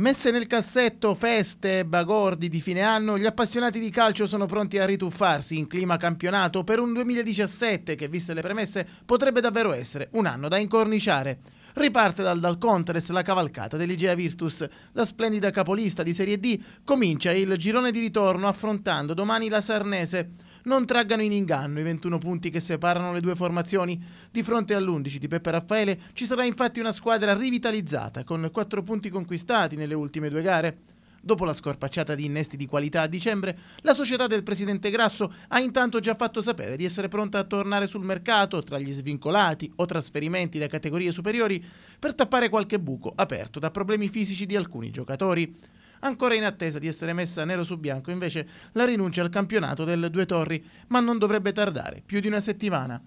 Messe nel cassetto feste e bagordi di fine anno, gli appassionati di calcio sono pronti a rituffarsi in clima campionato per un 2017 che, viste le premesse, potrebbe davvero essere un anno da incorniciare. Riparte dal Dal Contres la cavalcata dell'Igea Virtus. La splendida capolista di Serie D comincia il girone di ritorno affrontando domani la Sarnese non traggano in inganno i 21 punti che separano le due formazioni. Di fronte all'11 di Peppe Raffaele ci sarà infatti una squadra rivitalizzata con 4 punti conquistati nelle ultime due gare. Dopo la scorpacciata di innesti di qualità a dicembre, la società del presidente Grasso ha intanto già fatto sapere di essere pronta a tornare sul mercato tra gli svincolati o trasferimenti da categorie superiori per tappare qualche buco aperto da problemi fisici di alcuni giocatori ancora in attesa di essere messa nero su bianco invece la rinuncia al campionato del Due Torri, ma non dovrebbe tardare, più di una settimana.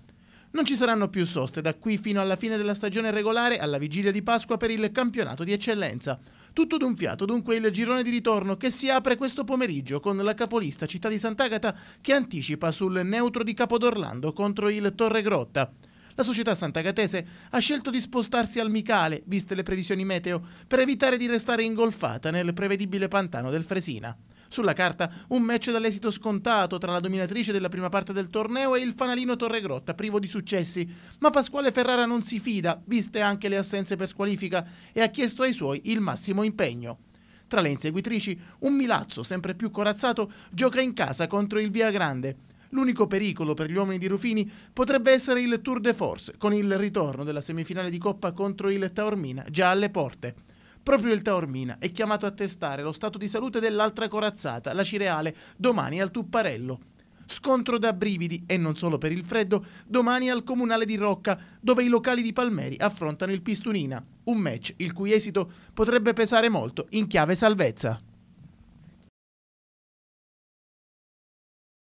Non ci saranno più soste da qui fino alla fine della stagione regolare alla vigilia di Pasqua per il campionato di eccellenza. Tutto d'un fiato dunque il girone di ritorno che si apre questo pomeriggio con la capolista Città di Sant'Agata che anticipa sul neutro di Capodorlando contro il Torre Grotta la società Sant'Agatese ha scelto di spostarsi al Micale, viste le previsioni meteo, per evitare di restare ingolfata nel prevedibile pantano del Fresina. Sulla carta un match dall'esito scontato tra la dominatrice della prima parte del torneo e il fanalino Torregrotta, privo di successi, ma Pasquale Ferrara non si fida, viste anche le assenze per squalifica, e ha chiesto ai suoi il massimo impegno. Tra le inseguitrici, un Milazzo sempre più corazzato gioca in casa contro il Via Grande, L'unico pericolo per gli uomini di Rufini potrebbe essere il Tour de Force, con il ritorno della semifinale di Coppa contro il Taormina, già alle porte. Proprio il Taormina è chiamato a testare lo stato di salute dell'altra corazzata, la Cireale, domani al Tupparello. Scontro da brividi, e non solo per il freddo, domani al comunale di Rocca, dove i locali di Palmeri affrontano il Pistunina. Un match il cui esito potrebbe pesare molto in chiave salvezza.